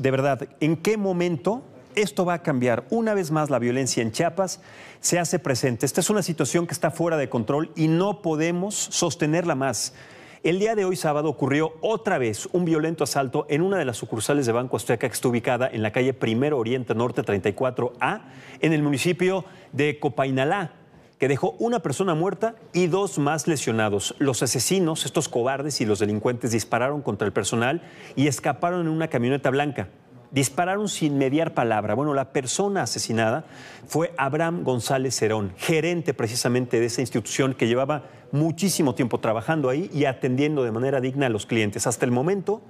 de verdad, ¿en qué momento esto va a cambiar? Una vez más la violencia en Chiapas se hace presente. Esta es una situación que está fuera de control y no podemos sostenerla más. El día de hoy sábado ocurrió otra vez un violento asalto en una de las sucursales de Banco Azteca que está ubicada en la calle Primero Oriente Norte 34A en el municipio de Copainalá que dejó una persona muerta y dos más lesionados. Los asesinos, estos cobardes y los delincuentes dispararon contra el personal y escaparon en una camioneta blanca. Dispararon sin mediar palabra. Bueno, la persona asesinada fue Abraham González Cerón, gerente precisamente de esa institución que llevaba muchísimo tiempo trabajando ahí y atendiendo de manera digna a los clientes. Hasta el momento,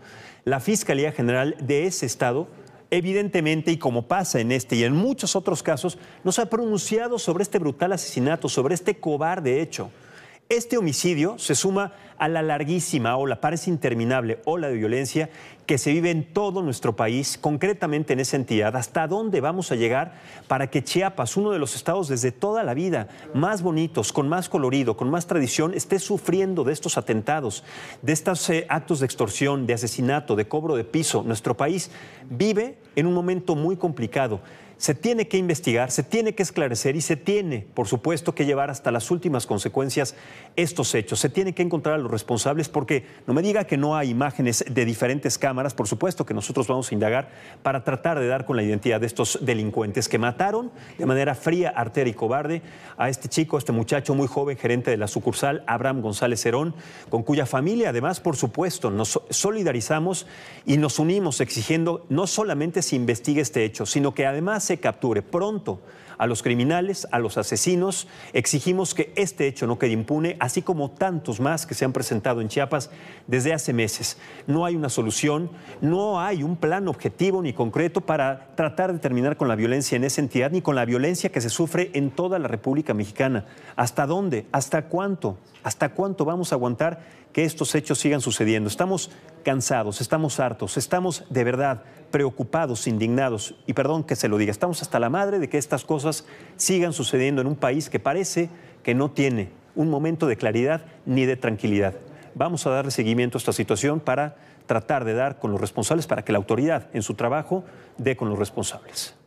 la Fiscalía General de ese estado evidentemente, y como pasa en este y en muchos otros casos, nos ha pronunciado sobre este brutal asesinato, sobre este cobarde hecho. Este homicidio se suma a la larguísima o la parece interminable, ola de violencia que se vive en todo nuestro país, concretamente en esa entidad. ¿Hasta dónde vamos a llegar para que Chiapas, uno de los estados desde toda la vida más bonitos, con más colorido, con más tradición, esté sufriendo de estos atentados, de estos eh, actos de extorsión, de asesinato, de cobro de piso? Nuestro país vive en un momento muy complicado se tiene que investigar, se tiene que esclarecer y se tiene, por supuesto, que llevar hasta las últimas consecuencias estos hechos. Se tiene que encontrar a los responsables porque no me diga que no hay imágenes de diferentes cámaras, por supuesto que nosotros vamos a indagar para tratar de dar con la identidad de estos delincuentes que mataron de manera fría, artera y cobarde a este chico, a este muchacho muy joven, gerente de la sucursal, Abraham González Herón, con cuya familia además, por supuesto, nos solidarizamos y nos unimos exigiendo no solamente se investigue este hecho, sino que además capture pronto a los criminales, a los asesinos. Exigimos que este hecho no quede impune, así como tantos más que se han presentado en Chiapas desde hace meses. No hay una solución, no hay un plan objetivo ni concreto para tratar de terminar con la violencia en esa entidad ni con la violencia que se sufre en toda la República Mexicana. ¿Hasta dónde? ¿Hasta cuánto? ¿Hasta cuánto vamos a aguantar que estos hechos sigan sucediendo? Estamos cansados, estamos hartos, estamos de verdad preocupados, indignados, y perdón que se lo diga, estamos hasta la madre de que estas cosas sigan sucediendo en un país que parece que no tiene un momento de claridad ni de tranquilidad. Vamos a darle seguimiento a esta situación para tratar de dar con los responsables, para que la autoridad en su trabajo dé con los responsables.